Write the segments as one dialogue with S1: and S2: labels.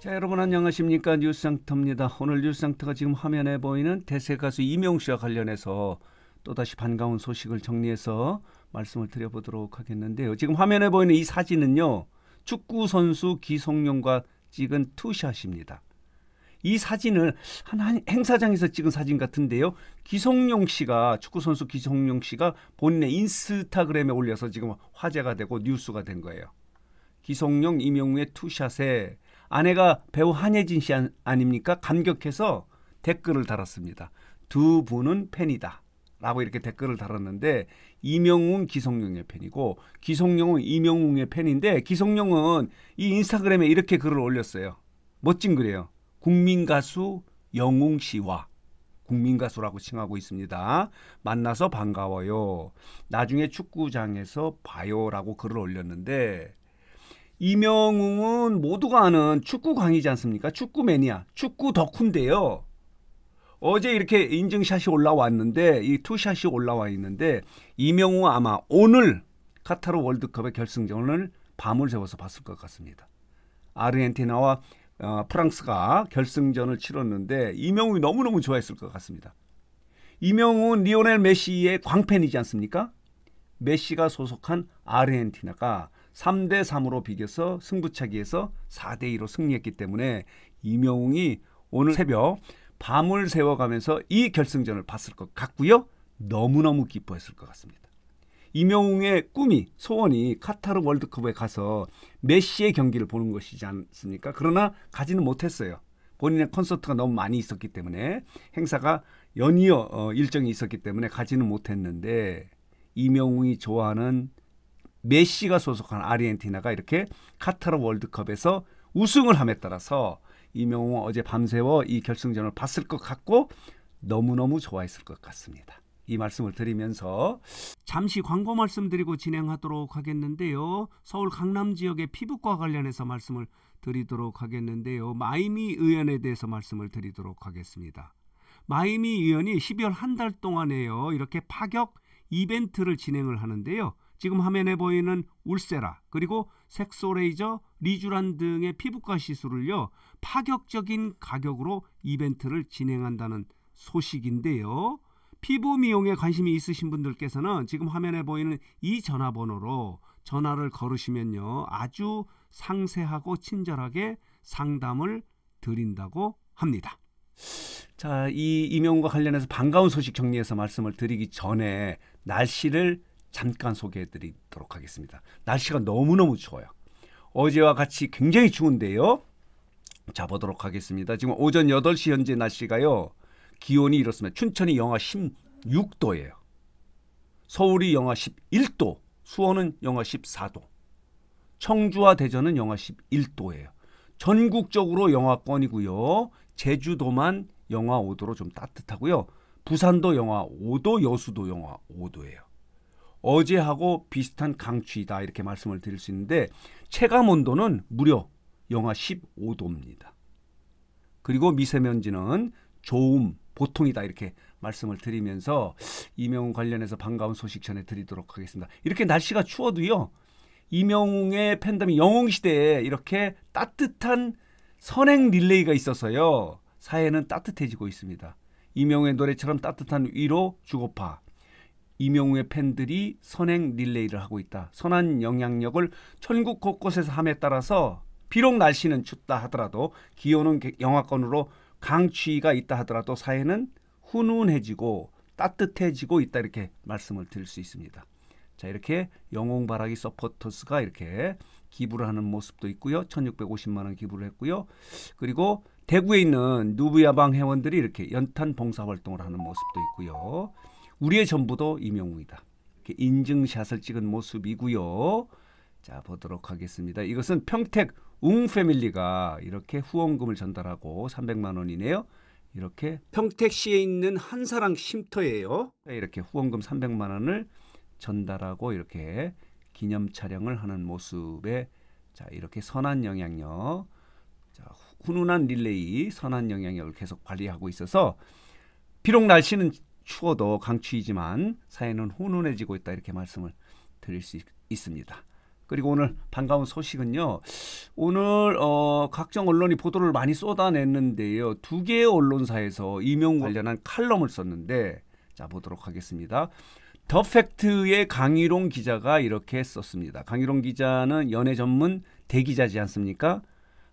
S1: 자, 여러분 안녕하십니까 뉴스상터입니다. 오늘 뉴스상터가 지금 화면에 보이는 대세 가수 이명 씨와 관련해서 또다시 반가운 소식을 정리해서 말씀을 드려보도록 하겠는데요. 지금 화면에 보이는 이 사진은요. 축구 선수 기성용과 찍은 투샷입니다. 이 사진을 한 행사장에서 찍은 사진 같은데요. 기성용 씨가 축구 선수 기성용 씨가 본인의 인스타그램에 올려서 지금 화제가 되고 뉴스가 된 거예요. 기성용 이명우의 투샷에 아내가 배우 한예진 씨 아닙니까? 감격해서 댓글을 달았습니다. 두 분은 팬이다. 라고 이렇게 댓글을 달았는데 이명웅 기성용의 팬이고 기성용은 이명웅의 팬인데 기성용은 이 인스타그램에 이렇게 글을 올렸어요. 멋진 글이에요. 국민 가수 영웅 씨와 국민 가수라고 칭하고 있습니다. 만나서 반가워요. 나중에 축구장에서 봐요라고 글을 올렸는데 이명웅은 모두가 아는 축구 광이지 않습니까? 축구 매니아, 축구 덕후인데요. 어제 이렇게 인증샷이 올라왔는데 이 투샷이 올라와 있는데 이명웅 아마 오늘 카타르 월드컵의 결승전을 밤을 새워서 봤을 것 같습니다. 아르헨티나와 어, 프랑스가 결승전을 치렀는데 이명웅이 너무너무 좋아했을 것 같습니다. 이명웅은 리오넬 메시의 광팬이지 않습니까? 메시가 소속한 아르헨티나가 3대 3으로 비겨서 승부차기에서 4대 2로 승리했기 때문에 이명웅이 오늘 새벽 밤을 세워가면서이 결승전을 봤을 것 같고요. 너무너무 기뻐했을 것 같습니다. 이명웅의 꿈이 소원이 카타르 월드컵에 가서 메시의 경기를 보는 것이지 않습니까? 그러나 가지는 못했어요. 본인의 콘서트가 너무 많이 있었기 때문에 행사가 연이어 어, 일정이 있었기 때문에 가지는 못했는데 이명웅이 좋아하는 메시가 소속한 아르헨티나가 이렇게 카타르 월드컵에서 우승을 함에 따라서 이명호 어제 밤새워 이 결승전을 봤을 것 같고 너무너무 좋아했을 것 같습니다. 이 말씀을 드리면서 잠시 광고 말씀드리고 진행하도록 하겠는데요. 서울 강남 지역의 피부과 관련해서 말씀을 드리도록 하겠는데요. 마이미 의원에 대해서 말씀을 드리도록 하겠습니다. 마이미 의원이 12월 한 달 동안에요. 이렇게 파격 이벤트를 진행을 하는데요. 지금 화면에 보이는 울세라 그리고 색소레이저, 리쥬란 등의 피부과 시술을요 파격적인 가격으로 이벤트를 진행한다는 소식인데요. 피부 미용에 관심이 있으신 분들께서는 지금 화면에 보이는 이 전화번호로 전화를 걸으시면요 아주 상세하고 친절하게 상담을 드린다고 합니다. 자, 이 임용과 관련해서 반가운 소식 정리해서 말씀을 드리기 전에 날씨를 잠깐 소개해 드리도록 하겠습니다. 날씨가 너무너무 추워요. 어제와 같이 굉장히 추운데요. 자 보도록 하겠습니다. 지금 오전 8시 현재 날씨가요. 기온이 이렇습니다. 춘천이 영하 16도예요. 서울이 영하 11도, 수원은 영하 14도, 청주와 대전은 영하 11도예요. 전국적으로 영하권이고요. 제주도만 영하 5도로 좀 따뜻하고요. 부산도 영하 5도, 여수도 영하 5도예요. 어제하고 비슷한 강추이다 이렇게 말씀을 드릴 수 있는데 체감 온도는 무려 영하 15도입니다. 그리고 미세먼지는 좋음 보통이다 이렇게 말씀을 드리면서 이명웅 관련해서 반가운 소식 전해드리도록 하겠습니다. 이렇게 날씨가 추워도요. 이명웅의 팬덤이 영웅시대에 이렇게 따뜻한 선행 릴레이가 있어서요. 사회는 따뜻해지고 있습니다. 이명웅의 노래처럼 따뜻한 위로 주고파. 이명우의 팬들이 선행 릴레이를 하고 있다. 선한 영향력을 천국 곳곳에서 함에 따라서 비록 날씨는 춥다 하더라도 기온은 영하권으로 강추위가 있다 하더라도 사회는 훈훈해지고 따뜻해지고 있다 이렇게 말씀을 드릴 수 있습니다. 자 이렇게 영웅바라기 서포터스가 이렇게 기부를 하는 모습도 있고요. 1650만 원 기부를 했고요. 그리고 대구에 있는 누부야방 회원들이 이렇게 연탄 봉사 활동을 하는 모습도 있고요. 우리의 전부도 임영웅이다. 이렇게 인증샷을 찍은 모습이고요. 자 보도록 하겠습니다. 이것은 평택 웅 패밀리가 이렇게 후원금을 전달하고 300만 원이네요. 이렇게 평택시에 있는 한사랑 쉼터예요. 네, 이렇게 후원금 300만 원을 전달하고 이렇게 기념 촬영을 하는 모습에 자 이렇게 선한 영향력, 자, 훈훈한 릴레이 선한 영향력을 계속 관리하고 있어서 비록 날씨는 추워도 강추이지만 사회는 훈훈해지고 있다 이렇게 말씀을 드릴 수 있, 습니다 그리고 오늘 반가운 소식은요. 오늘 어, 각종 언론이 보도를 많이 쏟아냈는데요. 두 개의 언론사에서 임용 관련한 칼럼을 썼는데 자 보도록 하겠습니다. 더 팩트의 강희롱 기자가 이렇게 썼습니다. 강희롱 기자는 연예 전문 대기자지 않습니까?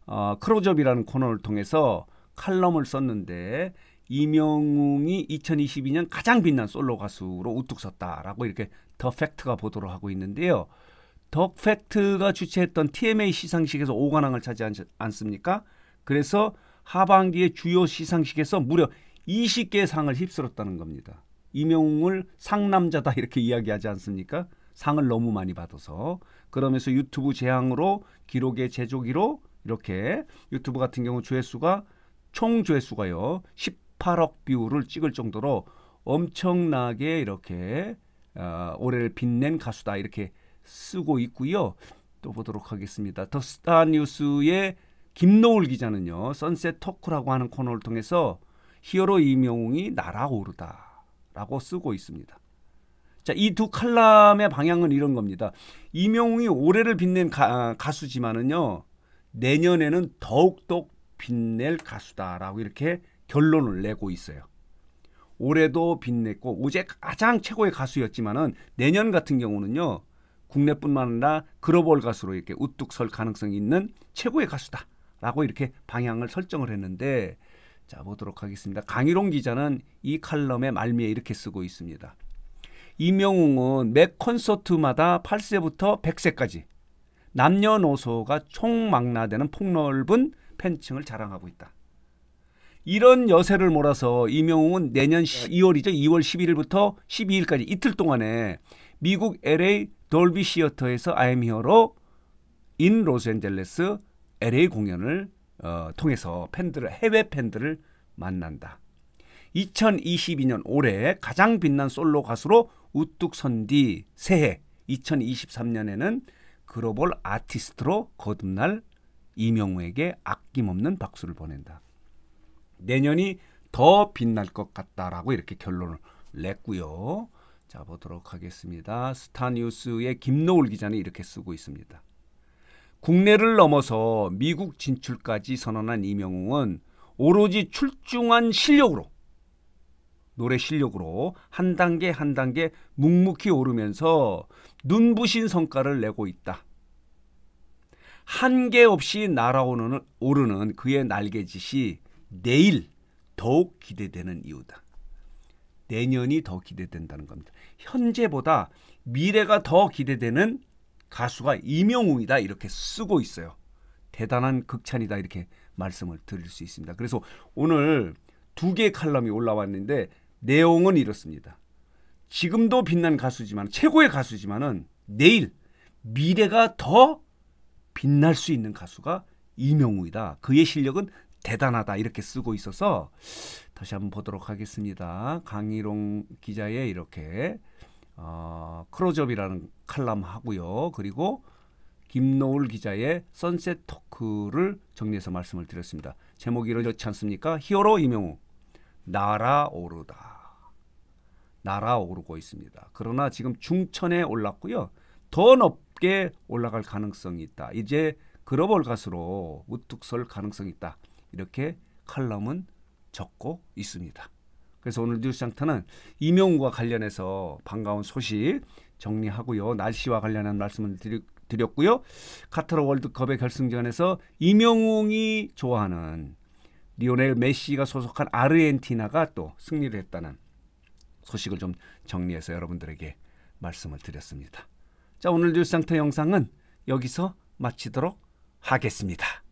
S1: 어, 크로즈업이라는 코너를 통해서 칼럼을 썼는데 이명웅이 2022년 가장 빛난 솔로 가수로 우뚝 섰다라고 이렇게 더 팩트가 보도를 하고 있는데요. 더 팩트가 주최했던 TMA 시상식에서 5관왕을 차지하지 않습니까? 그래서 하반기에 주요 시상식에서 무려 20개 상을 휩쓸었다는 겁니다. 이명웅을 상남자다 이렇게 이야기하지 않습니까? 상을 너무 많이 받아서 그러면서 유튜브 재앙으로 기록의 제조기로 이렇게 유튜브 같은 경우 조회수가 총 조회수가요 18억 뷰를 찍을 정도로 엄청나게 이렇게 어, 올해를 빛낸 가수다 이렇게 쓰고 있고요. 또 보도록 하겠습니다. 더 스타 뉴스의 김노울 기자는요. 선셋 토크라고 하는 코너를 통해서 히어로 이명웅이 날아오르다라고 쓰고 있습니다. 자, 이 두 칼럼의 방향은 이런 겁니다. 이명웅이 올해를 빛낸 가, 가수지만은요. 내년에는 더욱더 빛낼 가수다라고 이렇게 결론을 내고 있어요. 올해도 빛냈고 오제 가장 최고의 가수였지만은 내년 같은 경우는요 국내뿐만 아니라 글로벌 가수로 이렇게 우뚝 설 가능성이 있는 최고의 가수다라고 이렇게 방향을 설정을 했는데 자 보도록 하겠습니다. 강일홍 기자는 이 칼럼의 말미에 이렇게 쓰고 있습니다. 이명웅은 매 콘서트마다 8세부터 100세까지 남녀노소가 총망라되는 폭넓은 팬층을 자랑하고 있다. 이런 여세를 몰아서 이명웅은 내년 2월이죠. 2월 11일부터 12일까지 이틀 동안에 미국 LA 돌비 시어터에서 아이엠 히어로 인 로스앤젤레스 LA 공연을 어, 통해서 팬들을 해외 팬들을 만난다. 2022년 올해 가장 빛난 솔로 가수로 우뚝 선 뒤 새해 2023년에는 글로벌 아티스트로 거듭날 이명우에게 아낌없는 박수를 보낸다. 내년이 더 빛날 것 같다라고 이렇게 결론을 냈고요. 자 보도록 하겠습니다. 스타뉴스의 김노울 기자는 이렇게 쓰고 있습니다. 국내를 넘어서 미국 진출까지 선언한 이명웅은 오로지 출중한 실력으로 노래 실력으로 한 단계 한 단계 묵묵히 오르면서 눈부신 성과를 내고 있다. 한계 없이 날아오르는 오르는 그의 날개짓이 내일 더욱 기대되는 이유다. 내년이 더 기대된다는 겁니다. 현재보다 미래가 더 기대되는 가수가 이명웅이다 이렇게 쓰고 있어요. 대단한 극찬이다 이렇게 말씀을 드릴 수 있습니다. 그래서 오늘 두 개의 칼럼이 올라왔는데 내용은 이렇습니다. 지금도 빛난 가수지만 최고의 가수지만은 내일 미래가 더 빛날 수 있는 가수가 이명웅이다. 그의 실력은 대단하다 이렇게 쓰고 있어서 다시 한번 보도록 하겠습니다. 강희롱 기자의 이렇게 어, 크로즈업이라는 칼럼 하고요. 그리고 김노울 기자의 선셋 토크를 정리해서 말씀을 드렸습니다. 제목이 이렇지 않습니까? 히어로 이명우 날아오르다. 날아오르고 있습니다. 그러나 지금 중천에 올랐고요. 더 높게 올라갈 가능성이 있다. 이제 글로벌 가수로 우뚝 설 가능성이 있다. 이렇게 칼럼은 적고 있습니다. 그래서 오늘 뉴스 장터는 임용과 관련해서 반가운 소식 정리하고요. 날씨와 관련한 말씀을 드렸고요. 카타르 월드컵의 결승전에서 임영웅이 좋아하는 리오넬 메시가 소속한 아르헨티나가 또 승리를 했다는 소식을 좀 정리해서 여러분들에게 말씀을 드렸습니다. 자, 오늘 뉴스 장터 영상은 여기서 마치도록 하겠습니다.